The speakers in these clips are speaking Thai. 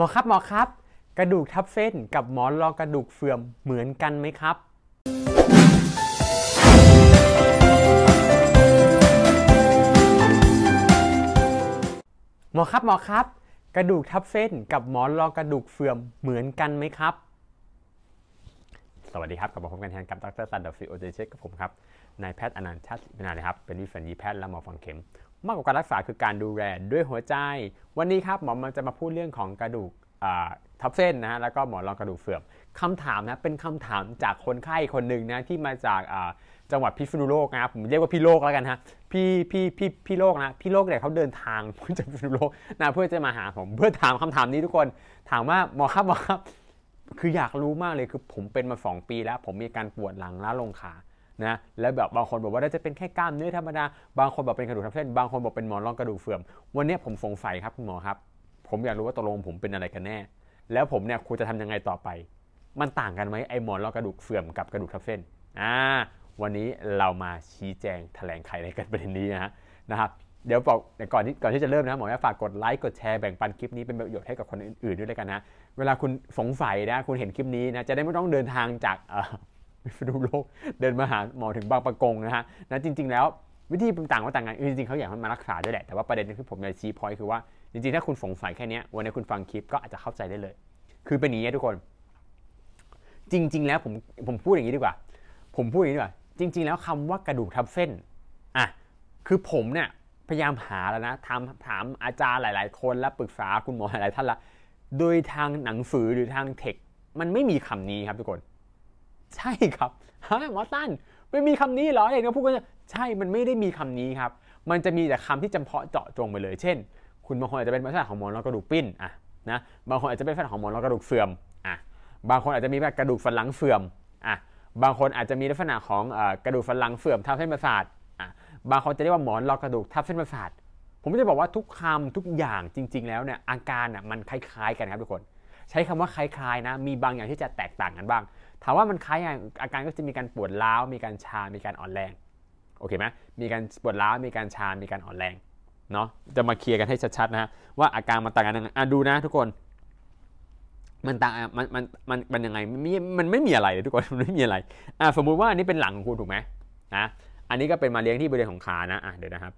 มอครับหมอครับกระดูกทับเส้นกับหมอนรองกระดูกเฟื่อมเหมือนกันไหมครับหมอครับ หมอครับ กระดูกทับเส้นกับหมอนรองกระดูกเฟื่อมเหมือนกันไหมครับสวัสดีครับกลับมาพบกันแทนกับดรซันดับฟิโอเจเชกับผมครับนายแพทย์อนันต์ชาติมินาเลยครับเป็นวิสัญญีแพทย์และหมอฟังเข็ม มากกว่าการรักษาคือการดูแลด้วยหัวใจ วันนี้ครับหมอมันจะมาพูดเรื่องของกระดูกทับเส้นนะฮะแล้วก็หมอรองกระดูกเสื่อมคำถามนะเป็นคำถามจากคนไข้คนหนึ่งนะที่มาจากจังหวัดพิษณุโลกนะครับผมเรียกว่าพี่โลกแล้วกันฮะพี่พี่พี่พี่โลกนะพี่โลกเนี่ยเขาเดินทางมาจากพิษณุโลกนะเพื่อจะมาหาผมเพื่อถามคำถามนี้ทุกคนถามว่าหมอครับหมอครับคืออยากรู้มากเลยคือผมเป็นมา2ปีแล้ว ผมมีการปวดหลังล้าลงขานะแล้วแบบบางคนบอกว่าจะเป็นแค่กล้ามเนื้อธรรมดาบางคนบอกเป็นกระดูกทับเส้นบางคนบอกเป็นหมอนรองกระดูกเสื่อมวันนี้ผมสงสัยครับคุณหมอครับผมอยากรู้ว่าตกลงผมเป็นอะไรกันแน่ แล้วผมเนี่ยควรจะทำยังไงต่อไป มันต่างกันไหมไอหมอนรองกระดูกเสื่อมกับกระดูกทับเส้นอ่าวันนี้เรามาชี้แจงแถลงไขในกันประเด็นนี้นะนะครับเดี๋ยวบอกก่อนที่ก่อนที่จะเริ่มนะหมอฝากกดไลค์กดแชร์แบ่งปันคลิปนี้เป็นประโยชน์ให้กับคนอื่นๆด้วยลกันนะเวลาคุณสงสัยนะ คุณเห็นคลิปนี้นะ จะได้ไม่ต้องเดินทางจากพิษณุโลกเดินมาหาหมอถึงบางประกงนะฮะนะจริงๆแล้ววิธีต่างๆว่าต่างกันจริงๆเขาอยากให้มารักษาด้วยแหละ แต่ว่าประเด็นที่ผมอยากชี้พอยคือว่าจริงๆถ้าคุณสงสัยแค่นี้วันนี้คุณฟังคลิปก็อาจจะเข้าใจได้เลย คือเป็นอย่างนี้ทุกคน จริงๆแล้วผมผมพูดอย่างนี้ดีกว่า ผมพูดอย่างนี้ดีกว่าจริง ๆ แล้วคำว่ากระดูกทับเส้นอ่ะคือผมเนี่ยพยายามหาแล้วนะถามถามอาจารย์หลาย ๆคน และปรึกษาคุณหมอหลายๆท่านละโดยทางหนังสือหรือทางเทคมันไม่มีคำนี้ครับทุกคน ใช่ครับฮะหมอตันไม่มีคำนี้เหรอเ่างนีกพูดก็ใช่ มันไม่ได้มีคำนี้ครับ มันจะมีแต่คำที่จำเพาะเจาะจงไปเลย เช่น คุณบางคนอาจจะเป็นภาษาของหมอนรอกระดูกปิ้น อ่ะนะ บางคนอาจจะเป็นภาษาของหมอนรอกระดูกเสื่อมอ่ะ บางคนอาจจะมีแบบกระดูกฝันหลังเสื่อมอ่ะ บางคนอาจจะมีลักษณะของกระดูกฝันหลังเสื่อมทับเส้นประสาท อ่ะ บางคนจะเรียกว่าหมอนรอกระดูกทับเส้นประสาทผมจะบอกว่าทุกคำทุกอย่างจริงๆแล้วเนี่ยอาการน่ะมันคล้ายๆกันครับ ทุกคนใช้คำว่าคล้าย ๆ นะ มีบางอย่างที่จะแตกต่างกันบ้าง ถามว่ามันคล้ายอย่างอาการก็จะมีการปวดร้าวมีการชา มีการอ่อนแรงโอเคไหมมีการปวดร้าวมีการชามีการอ่อนแรงเนาะจะมาเคลียร์กันให้ชัดๆนะว่าอาการมันต่างกันยังไงอ่ะดูนะ ทุกคนมันต่างมันมันมันมันยังไงมีมันไม่มีอะไรเลยทุกคนมันไม่มีอะไรอ่ะสมมุติว่าอันนี้เป็นหลังของคุณถูกไหมนะอันนี้ก็เป็นมาเลี้ยงที่บริเวณของขานะอ่ะเดี๋ยวนะครับ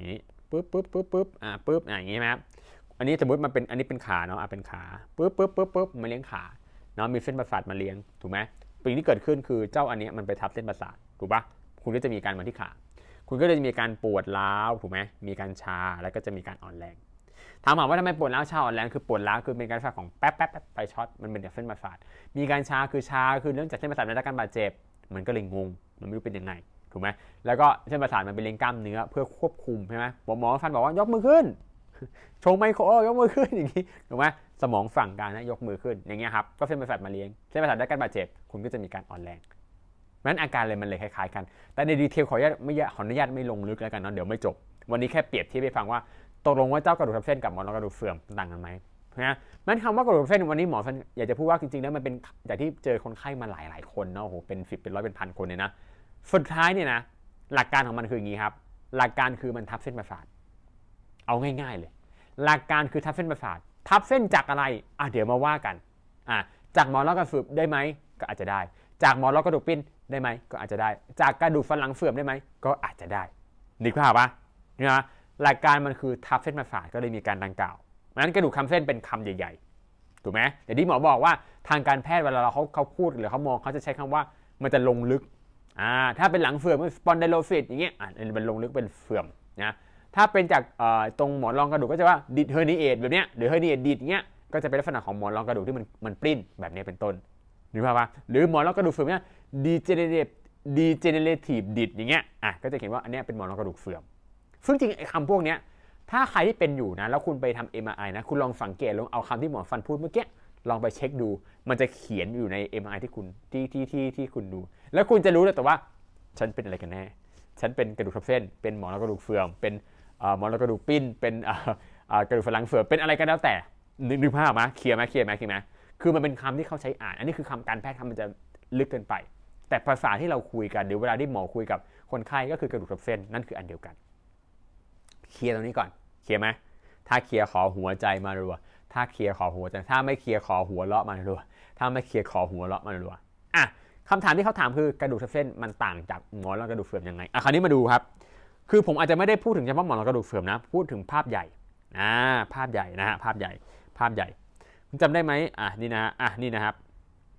นี้ปุ๊บปุ๊บปุ๊บปุ๊บอ่าปุ๊บอย่างนี้ไหมครับอันนี้สมมติมันเป็นอันนี้เป็นขาเนาะอ่ะเป็นขาปุ๊บปุ๊บปุ๊บปุ๊บมาเลี้ยงขาเนาะมีเส้นประสาทมาเลี้ยงถูกไหมสิ่งที่เกิดขึ้นคือเจ้าอันนี้มันไปทับเส้นประสาทถูกปะคุณก็จะมีการมาที่ขาคุณก็จะมีการปวดร้าวถูกไหมมีการชาแล้วก็จะมีการอ่อนแรงถามถาว่าทำไมปวดร้าวชาอ่อนแรงคือปวดร้าวคือเป็นการสั่ของแป๊บแป๊บไปช็อต มันเป็นจากเส้นประสาทมีการชาคือชาคือเรื่องจากเส้นประสาทได้รับการบาดเจ็บมันก็เลยงงมันไม่รู้เป็นยังไงถูกไหมแล้วก็เส้นประสาทมันเป็นเลงกล้ามเนื้อเพื่อควบคุมใช่ไหมหมอฟันบอกว่ายกมือขึ้น ชงไมโครยกมือขึ้นอย่างนี้ ถูกไหมสมองฝั่งการนะยกมือขึ้น อย่างเงี้ยครับ ก็เส้นประสาทมาเลี้ยง เส้นประสาทได้การบาดเจ็บคุณก็จะมีการอ่อนแรงนั้นอาการเลยมันเลยคล้ายๆกัน แต่ในดีเทลขออนุญาตไม่ขออนุญาตไม่ลงลึกแล้วกันเนาะเดี๋ยวไม่จบ วันนี้แค่เปรียบเทียบให้ฟังว่าตกลงว่าเจ้ากระดูกทับเส้นกับมอนกระดูกเสื่อมต่างกันไหมนะนั้นคำว่ากระดูกทับเส้นวันนี้หมออยากจะพูดว่าจริงๆแล้วมันเป็นจากที่เจอคนไข้มาหลายๆ คนเนาะโหเป็นสิบเป็นร้อยเป็นพันคนเลยนะสุดท้ายเนี่ยนะหลักการของมันคืออย่างนี้ครับ หลักการคือมันทับเส้นประสาทเอาง่ายๆเลยหลักการคือทับเส้นประสาททับเส้นจากอะไรอ่ะเดี๋ยวมาว่ากันอ่ะจากหมอนรองกระสือได้ไหมก็อาจจะได้ จากหมอนรองกระดูกปิ้นได้ไหมก็อาจจะได้ จากกระดูกฝันหลังเสื่อมได้ไหมก็อาจจะได้นึกภาพปะนะหลักการมันคือทับเส้นประสาทก็เลยมีการดังกล่าวนั้นกระดูกคำเส้นเป็นคำใหญ่ๆถูกไหมเดี๋ยวที่หมอบอกว่าทางการแพทย์เวลาเราเขาเขาพูดหรือเขามองเขาจะใช้คำว่ามันจะลงลึกอ่าถ้าเป็นหลังเสื่อมก็สปอนไดโลฟิตอย่างเงี้ยอ่ะเป็นลงลึกเป็นเสื่อมนะถ้าเป็นจากตรงหมอนรองกระดูกก็จะว่าดิดเฮอร์นิเอตแบบเนี้ยหรือเฮอร์นิเอตดิดเงี้ยก็จะเป็นลักษณะของหมอนรองกระดูกที่มันมันปริ้นแบบนี้เป็นต้นหรือเปล่าหรือหมอนรองกระดูกเสื่อมเนี้ยดีเจเนเรตดีเจเนเรทีฟดิดอย่างเงี้ยอ่ะก็จะเขียนว่าอันเนี้ยเป็นหมอนรองกระดูกเสื่อมซึ่งจริงไอ้คำพวกเนี้ยถ้าใครที่เป็นอยู่นะแล้วคุณไปทำเอามไอนะคุณลองสังเกตลองเอาคำที่หมอฟันพูดเมื่อกี้ลองไปเช็คดู มันจะเขียนอยู่ใน MRI ที่คุณที่ที่ที่ที่คุณดู แล้วคุณจะรู้เลยแต่ว่า ฉันเป็นอะไรกันแน่ ฉันเป็นกระดูกทับเส้น เป็นหมอนรองกระดูกเฟื่อง เป็นหมอนรองกระดูกปิ้น เป็นกระดูกฝรั่งเฟื่องเป็นอะไรก็แล้วแต่นึกภาพมาเคลียร์มเคลียร์มเคลียร์มคือมันเป็นคำที่เขาใช้อ่าน อันนี้คือคำการแพทย์ทำมันจะลึกเกินไป แต่ภาษาที่เราคุยกันหรือเวลาที่หมอคุยกับคนไข้ก็คือกระดูกทับเส้นนั่นคืออันเดียวกัน เคลียร์ตรงนี้ก่อนเคลียร์ไหม ถ้าเคลียร์ขอหัวใจมารัวถ้าเคลียร์ขอหัวแต่ถ้าไม่เคลียร์ขอหัวเลาะมันรัว ถ้าไม่เคลียร์ขอหัวเลาะมันรัวอ่ะคำถามที่เขาถามคือกระดูกเส้นมันต่างจากหมอนรองกระดูกเสื่อมยังไงอ่ะคราวนี้มาดูครับ คือผมอาจจะไม่ได้พูดถึงเฉพาะหมอนรองกระดูกเสื่อมนะ พูดถึงภาพใหญ่อ่าภาพใหญ่นะฮะภาพใหญ่ภาพใหญ่คุณจำได้ไหมอ่ะนี่นะอ่ะนี่นะครับ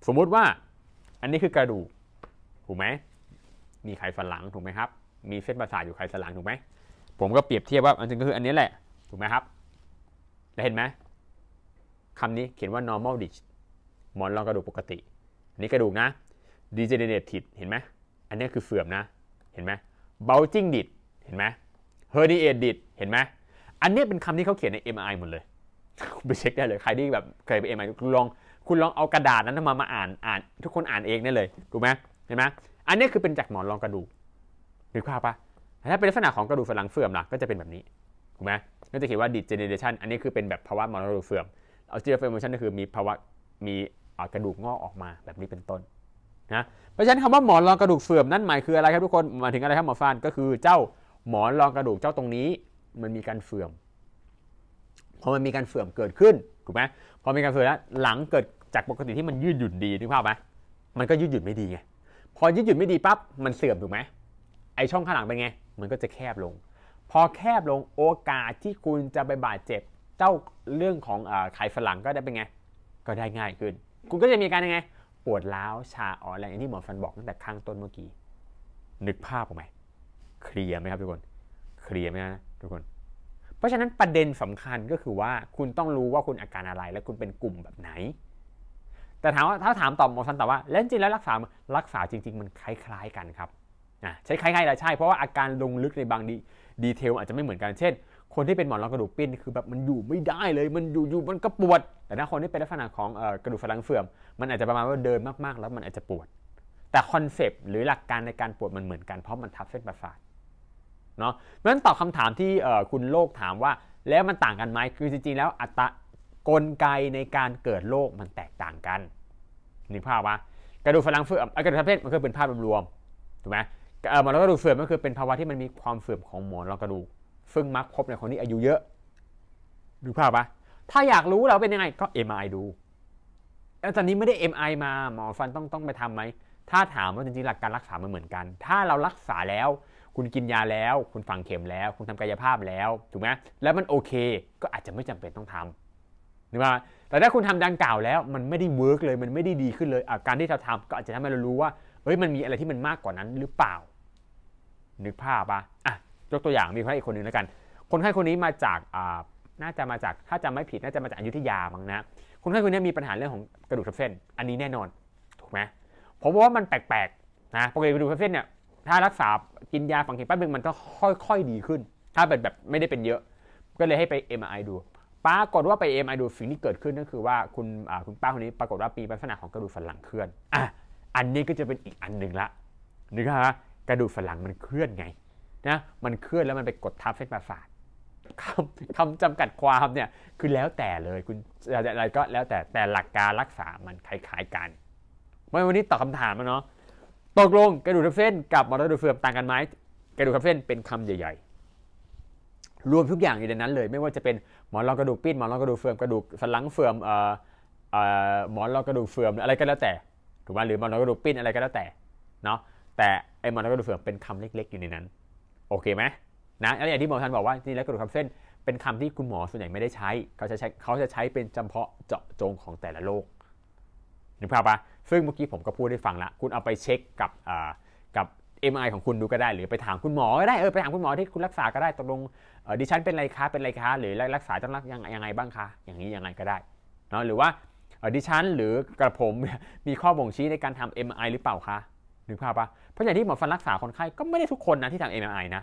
สมมุติว่า อันนี้คือกระดูก ถูกไหม มีไขสันหลังถูกไหมครับ มีเส้นประสาทอยู่ไขสันหลังถูกไหม ผมก็เปรียบเทียบว่าอันนึงก็คืออันนี้แหละ ถูกไหมครับเห็นไหมคำนี้เขียนว่า normal disc หมอนรองกระดูกปกติ อันนี้กระดูกนะ degenerative เห็นไหม อันนี้คือเสื่อมนะ เห็นไหม bulging disc เห็นไหม herniated disc เห็นไหมอันนี้เป็นคำที่เขาเขียนใน MRI หมดเลยคุณไปเช็คได้เลยใครที่แบบเคยไป MRI ลอง คุณลองเอากระดาษนั้นมามาอ่าน อ่าน ทุกคนอ่านเองได้เลยถูกไหมเห็นไหมอันนี้คือเป็นจากหมอนรองกระดูกนึกภาพปะถ้าเป็นลักษณะของกระดูกรั่งเสื่อมล่ะ ก็จะเป็นแบบนี้ถูกไหมก็จะเขียนว่า degeneration อันนี้คือเป็นแบบภาวะหมอนรองกระดูกเสื่อมออสติโอเฟโมชันก็คือมีภาวะมีกระดูกงอกออกมาแบบนี้เป็นต้นนะเพราะฉะนั้นคำว่าหมอนรองกระดูกเสื่อมนั่นหมายคืออะไรครับทุกคนหมายถึงอะไรครับหมอฟานก็คือเจ้าหมอนรองกระดูกเจ้าตรงนี้ มันมีการเสื่อมพอมันมีการเสื่อมเกิดขึ้นถูกไหมพอมีการเสื่อมแล้วหลังเกิดจากปกติที่มันยืดหยุ่นดีนึกภาพไหมมันก็ยืดหยุ่นไม่ดีไงพอยืดหยุ่นไม่ดีปั๊บมันเสื่อมถูกไหมไอช่องข้างหลังเป็นไงมันก็จะแคบลง พอแคบลงโอกาสที่คุณจะไปบาดเจ็บเจ้าเรื่องของไข่ฝรั่งก็ได้เป็นไง ก็ได้ง่ายขึ้นคุณก็จะมีการยังไง ปวดร้าวชาอ่อนอะไรอย่างที่หมอฟันบอกตั้งแต่ข้างต้นเมื่อกี้ นึกภาพออกไหมเคลียร์ไหมครับทุกคน เคลียร์ไหมนะทุกคน เพราะฉะนั้นประเด็นสำคัญก็คือว่าคุณต้องรู้ว่าคุณอาการอะไรและคุณเป็นกลุ่มแบบไหน แต่ถามว่าถ้าถามตอบหมอฟันตอบว่าแล้วจริงแล้วรักษารักษาจริง ๆมันคล้ายๆกันครับใช้คล้ายๆแหละใช่เพราะว่าอาการลงลึกในบางดีดีเทลอาจจะไม่เหมือนกันเช่นคนที่เป็นหมอนรองกระดูกปิ้นคือแบบมันอยู่ไม่ได้เลย มันอยู่อยู่มันก็ปวดแต่ถ้าคนที่เป็นลักษณะของกระดูกฝรั่งเฟื่อม มันอาจจะประมาณว่าเดินมากๆแล้วมันอาจจะปวด แต่คอนเซปต์หรือหลักการในการปวดมันเหมือนกันเพราะมันทับเส้นประสาทเนาะเพราะฉะนั้นตอบคาถามที่คุณโลกถามว่า แล้วมันต่างกันไหมคือจริงๆแล้วอัตรากลไกในการเกิดโรคมันแตกต่างกันนี่ภาพว่ากระดูกฝรั่งเฟื่อมกระดูกทับเส้นมันคือเป็นภาพรวมถูกไหมหมอนรองกระดูกเฟื่อมก็คือเป็นภาวะที่มันมีความเสื่อมของหมอนรองกระดูกซึ่งมักพบในคนที่อายุเยอะ ดูภาพปะถ้าอยากรู้เราเป็นยังไงก็เอ็มไอดู แล้วตอนนี้ไม่ได้เอ็มไอมาหมอฟันต้องต้องไปทํำไหม ถ้าถามว่าจริงๆหลักการรักษามันเหมือนกัน ถ้าเรารักษาแล้ว คุณกินยาแล้ว คุณฝังเข็มแล้ว คุณทำกายภาพแล้วถูกไหมแล้วมันโอเค ก็อาจจะไม่จำเป็นต้องทำถูกไหมแต่ถ้าคุณทำดังกล่าวแล้ว มันไม่ได้เวิร์กเลยมันไม่ได้ดีขึ้นเลยอาการที่เราทำก็อาจจะทำให้เรารู้ว่า เอ้ยมันมีอะไรที่มันมากกว่านั้นหรือเปล่า นึกภาพปะอ่ะยกตัวอย่างมีคนไข้อีกคนหนึ่งแล้วกันคนไข้คนนี้มาจากน่าจะมาจากถ้าจำไม่ผิด น่าจะมาจากอยุธยาบางนะคนไข้คนนี้มีปัญหาเรื่องของกระดูกทับเส้นอันนี้แน่นอนถูกไหมผมว่ามันแปลกๆนะปกติกระดูกทับเส้นเนี่ยถ้ารักษากินยาฝังเข็มแป๊บนึงมันก็ค่อย ๆดีขึ้น ถ้าเปบแบบไม่ได้เป็นเยอะก็เลยให้ไป MRI ดูปรากฏว่าไป MRI ดูสิ่งที่เกิดขึ้นก็คือว่าคุณคุณป้าคนนี้ปรากฏว่าปีลักษณะของกระดูกสันหลังเคลื่อนอ่ะอันนี้ก็จะเป็นอีกอันหนึ่งละนึกฮะกระดูกสันหลังมันเคลื่อนไงนะ มันเคลื่อนแล้วมันไปกดทับเส้นประสาทคำคำจำกัดความเนี่ย คือแล้วแต่เลยคุณอะไรก็แล้วแต่ แต่หลักการรักษามันคล้ายๆกันไม่วันนี้ตอบคาถามมาเนาะ ตกลงกระดูกทับเส้น กับมอเตอร์ดูเฟือมต่างกันไหมกระดูกทับเส้นเป็นคำใหญ่ ๆ รวมทุกอย่างอยู่ในนั้นเลย ไม่ว่าจะเป็นหมอนรองกระดูกปิดนหมอนรองกระดูกเฟือมกระดูกสันหลังเฟือมหมอนรองกระดูกเฟือมอะไรก็แล้วแต่ ถูกไหมหรือหมอนรองกระดูกปิดนอะไรก็แล้วแต่ เนาะ แต่ไอหมอนรองกระดูกเฟือมเป็นคำเล็กๆ อยู่ในนั้นโอเคไหมนะแล้วอย่างที่หมอทันบอกว่าจริงแล้วกระดูกทับเส้นเป็นคำที่คุณหมอส่วนใหญ่ไม่ได้ใช้เขาจะใช้ เขาจะใช้เป็นจำเพาะเจาะจงของแต่ละโรคนึกภาพปะซึ่งเมื่อกี้ผมก็พูดให้ฟังละ คุณเอาไปเช็คกับกับเอ็มไอของคุณดูก็ได้หรือไปถามคุณหมอก็ได้เออไปถามคุณหมอที่คุณรักษาก็ได้ตกลงดิฉันเป็นไรคะเป็นไรคะหรือรักษาต้องรักยังไงบ้างคะอย่างนี้ ยังไงก็ได้เนาะหรือว่าดิฉันหรือกระผมมีข้อบ่งชี้ในการทำ m i หรือเปล่าคะนึกภาพปะเพราะอย่างที่หมอฟันรักษาคนไข้ก็ไม่ได้ทุกคนนะที่ทำเอ็มไอนะ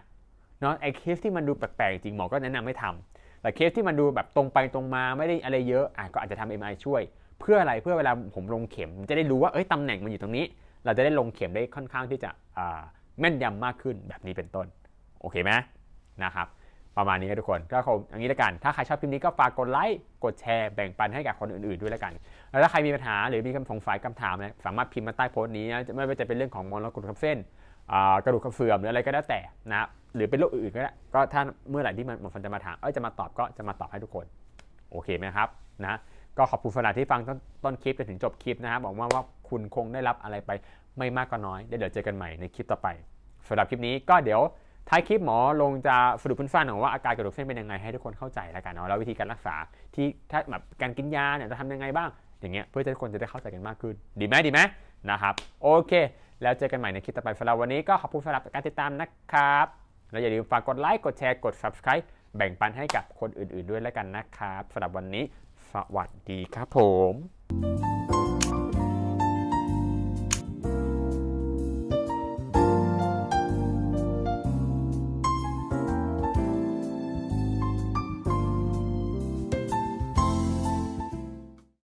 เนาะไอเคสที่มันดูแปลกๆจริงหมอ ก็แนะนำให้ทำแต่เคสที่มันดูแบบตรงไปตรงมาไม่ได้อะไรเยอะอ่ะก็อาจจะทำ m i ช่วย เพื่ออะไรเพื่อเวลาผมลงเข็มจะได้รู้ว่าเอ้ยตำแหน่งมันอยู่ตรงนี้ เราจะได้ลงเข็มได้ค่อนข้างที่จะแม่นยำมากขึ้นแบบนี้เป็นต้นโอเคไหมนะครับประมาณนี้ครับทุกคนก็คงอย่างนี้ละกันถ้าใครชอบคลิปนี้ก็ฝากกดไลค์กดแชร์แบ่งปันให้กับคนอื่นๆด้วยละกัน แล้วถ้าใครมีปัญหาหรือมีคำสงสัยคำถามนะสามารถพิมพ์มาใต้โพสต์นี้นะไม่ว่าจะเป็นเรื่องของมอลกรุกคบเส้นกระดูกกระเฟื่อมหรืออะไรก็แล้วแต่นะหรือเป็นโรคอื่นๆก็ได้ก็ถ้าเมื่อไหร่ที่มันหมอฟันจะมาถามเอ้ยจะมาตอบก็จะมาตอบให้ทุกคนโอเคไหมครับนะก็ขอบคุณสำหรับที่ฟังต้นต้นคลิปจนถึงจบคลิปนะครับบอกว่าว่าคุณคงได้รับอะไรไปไม่มากก็น้อยเดี๋ยวเจอกันใหม่ในคลิปต่อไปสำหรับคลิปนี้ก็เดี๋ยวท้ายคลิปหมอลงจะสรุปสั้นๆของว่าอาการกระดูกเส้นเป็นยังไง ให้ทุกคนเข้าใจแล้วกันเนาะแล้ววิธีการรักษาที่ถ้าแบบการกินยาเนี่ยจะทำยังไงบ้าง อย่างเงี้ยเพื่อทุกคนจะได้เข้าใจกันมากขึ้น ดีไหมดีไหมนะครับโอเค แล้วเจอกันใหม่ในคลิปต่อไปสำหรับวันนี้ก็ขอบคุณสำหรับการติดตามนะครับแล้วอย่าลืมฝากกดไลค์กดแชร์กด subscribe แบ่งปันให้กับคนอื่น ๆด้วยแล้วกันนะครับสำหรับวันนี้สวัสดีครับผม